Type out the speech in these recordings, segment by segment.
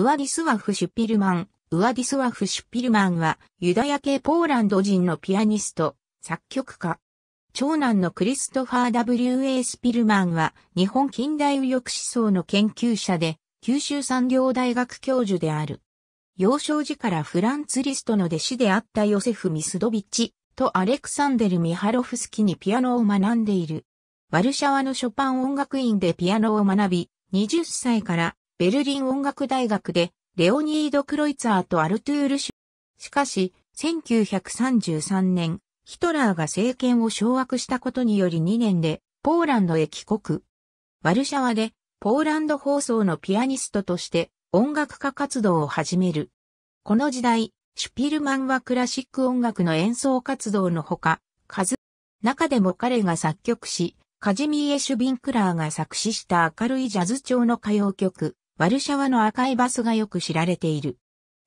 ウアディスワフ・シュピルマン。ウアディスワフ・シュピルマンは、ユダヤ系ポーランド人のピアニスト、作曲家。長男のクリストファー・ W.A. スピルマンは、日本近代右翼思想の研究者で、九州産業大学教授である。幼少時からフランツ・リストの弟子であったヨセフ・ミスドビッチとアレクサンデル・ミハロフスキにピアノを学んでいる。ワルシャワのショパン音楽院でピアノを学び、20歳からベルリン音楽大学で、レオニード・クロイツァーとアルトゥールシュ。しかし、1933年、ヒトラーが政権を掌握したことにより2年で、ポーランドへ帰国。ワルシャワで、ポーランド放送のピアニストとして音楽家活動を始める。この時代、シュピルマンはクラシック音楽の演奏活動のほか、数、中でも彼が作曲し、カジミーエ・シュビンクラーが作詞した明るいジャズ調の歌謡曲、ワルシャワの赤いバスがよく知られている。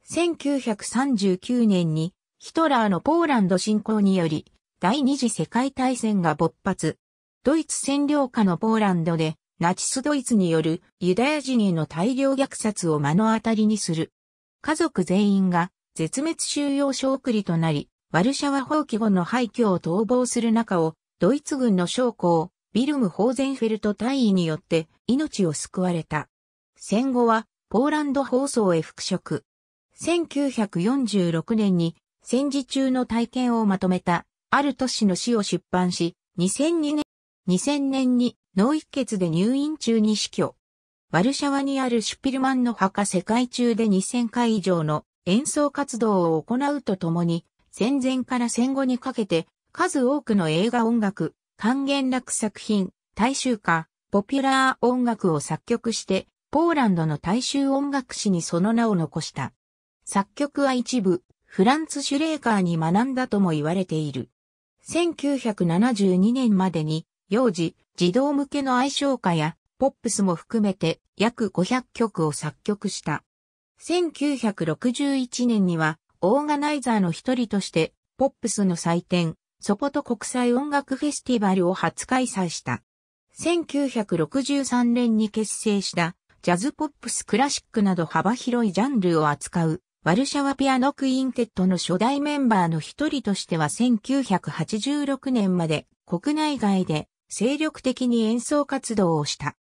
1939年にヒトラーのポーランド侵攻により第二次世界大戦が勃発。ドイツ占領下のポーランドでナチスドイツによるユダヤ人への大量虐殺を目の当たりにする。家族全員が絶滅収容所送りとなり、ワルシャワ放棄後の廃墟を逃亡する中をドイツ軍の将校、ビルム・ホーゼンフェルト大尉によって命を救われた。戦後はポーランド放送へ復職。1946年に戦時中の体験をまとめたある都市の死を出版し、2002年、2000年に脳一血で入院中に死去。ワルシャワにあるシュピルマンの墓世界中で2000回以上の演奏活動を行うとともに、戦前から戦後にかけて数多くの映画音楽、還元楽作品、大衆歌、ポピュラー音楽を作曲してポーランドの大衆音楽史にその名を残した。作曲は一部、フランツ・シュレーカーに学んだとも言われている。1972年までに、幼児、児童向けの愛唱歌や、ポップスも含めて約500曲を作曲した。1961年には、オーガナイザーの一人として、ポップスの祭典、ソポト国際音楽フェスティバルを初開催した。1963年に結成したジャズポップスクラシックなど幅広いジャンルを扱う、ワルシャワピアノクインテットの初代メンバーの一人としては1986年まで国内外で精力的に演奏活動をした。